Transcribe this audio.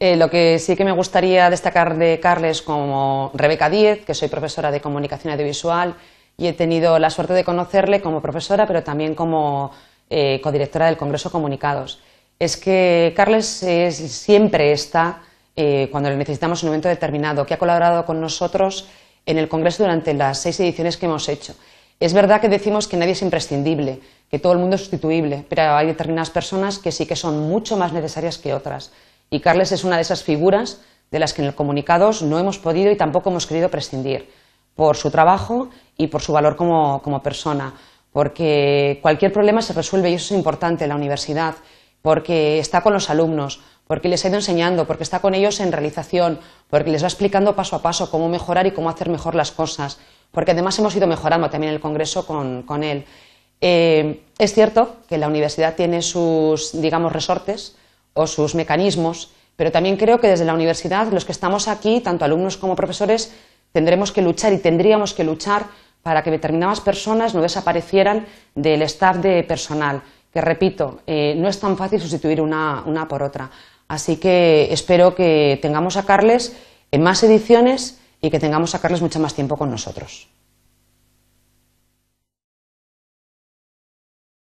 Eh, lo que sí que me gustaría destacar de Carles como Rebeca Díez, que soy profesora de comunicación audiovisual y he tenido la suerte de conocerle como profesora, pero también como eh, codirectora del Congreso Comunicados. Es que Carles siempre está, eh, cuando le necesitamos un momento determinado, que ha colaborado con nosotros en el Congreso durante las seis ediciones que hemos hecho. Es verdad que decimos que nadie es imprescindible, que todo el mundo es sustituible, pero hay determinadas personas que sí que son mucho más necesarias que otras. Y Carles es una de esas figuras de las que en el comunicados no hemos podido y tampoco hemos querido prescindir por su trabajo y por su valor como, persona, porque cualquier problema se resuelve y eso es importante en la universidad, porque está con los alumnos, porque les ha ido enseñando, porque está con ellos en realización, porque les va explicando paso a paso cómo mejorar y cómo hacer mejor las cosas, porque además hemos ido mejorando también el Congreso con, él. Eh, es cierto que la universidad tiene sus, digamos, resortes, o sus mecanismos, pero también creo que desde la universidad, los que estamos aquí, tanto alumnos como profesores, tendremos que luchar y tendríamos que luchar para que determinadas personas no desaparecieran del staff de personal, que repito, eh, no es tan fácil sustituir una, una por otra. Así que espero que tengamos a Carles en más ediciones y que tengamos a Carles mucho más tiempo con nosotros.